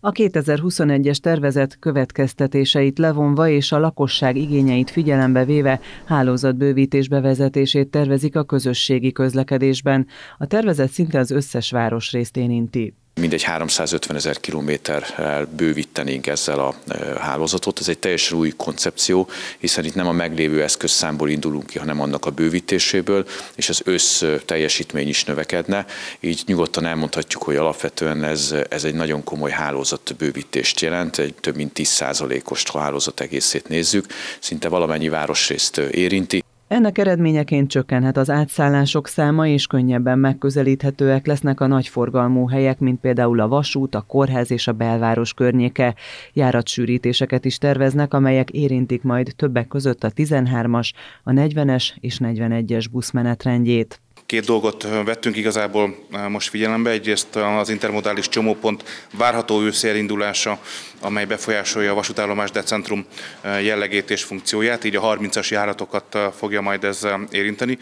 A 2021-es tervezet következtetéseit levonva és a lakosság igényeit figyelembe véve hálózatbővítés bevezetését tervezik a közösségi közlekedésben. A tervezet szinte az összes város részt érinti mindegy 350 ezer kilométerrel bővítenénk ezzel a hálózatot. Ez egy teljesen új koncepció, hiszen itt nem a meglévő eszközszámból indulunk ki, hanem annak a bővítéséből, és az össz teljesítmény is növekedne. Így nyugodtan elmondhatjuk, hogy alapvetően ez, ez egy nagyon komoly hálózatbővítést jelent, egy több mint 10%-os hálózat egészét nézzük, szinte valamennyi városrészt érinti. Ennek eredményeként csökkenhet az átszállások száma, és könnyebben megközelíthetőek lesznek a nagy forgalmú helyek, mint például a vasút, a kórház és a belváros környéke. Járatsűrítéseket is terveznek, amelyek érintik majd többek között a 13-as, a 40-es és 41-es buszmenetrendjét. Két dolgot vettünk igazából most figyelembe. Egyrészt az intermodális csomópont várható őszi indulása, amely befolyásolja a vasútállomás decentrum jellegét és funkcióját, így a 30-as járatokat fogja majd ez érinteni,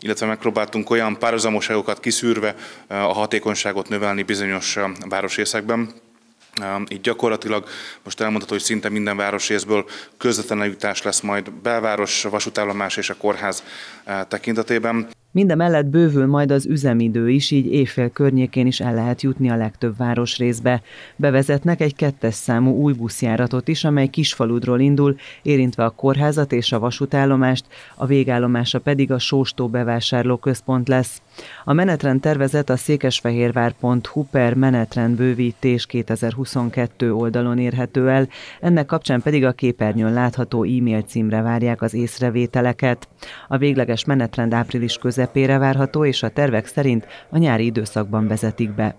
illetve megpróbáltunk olyan párhuzamoságokat kiszűrve a hatékonyságot növelni bizonyos városrészekben, így gyakorlatilag most elmondható, hogy szinte minden városrészből közvetlen jutás lesz majd belváros, vasútállomás és a kórház tekintetében. Minden mellett bővül majd az üzemidő is, így éjfél környékén is el lehet jutni a legtöbb városrészbe. Bevezetnek egy kettes számú új buszjáratot is, amely Kisfaludról indul, érintve a kórházat és a vasútállomást, a végállomása pedig a Sóstó bevásárlóközpont lesz. A menetrend tervezet a székesfehérvár.hu per menetrend bővítés 2022 oldalon érhető el, ennek kapcsán pedig a képernyőn látható e-mail címre várják az észrevételeket. A végleges menetrend április közel közepére várható, és a tervek szerint a nyári időszakban vezetik be.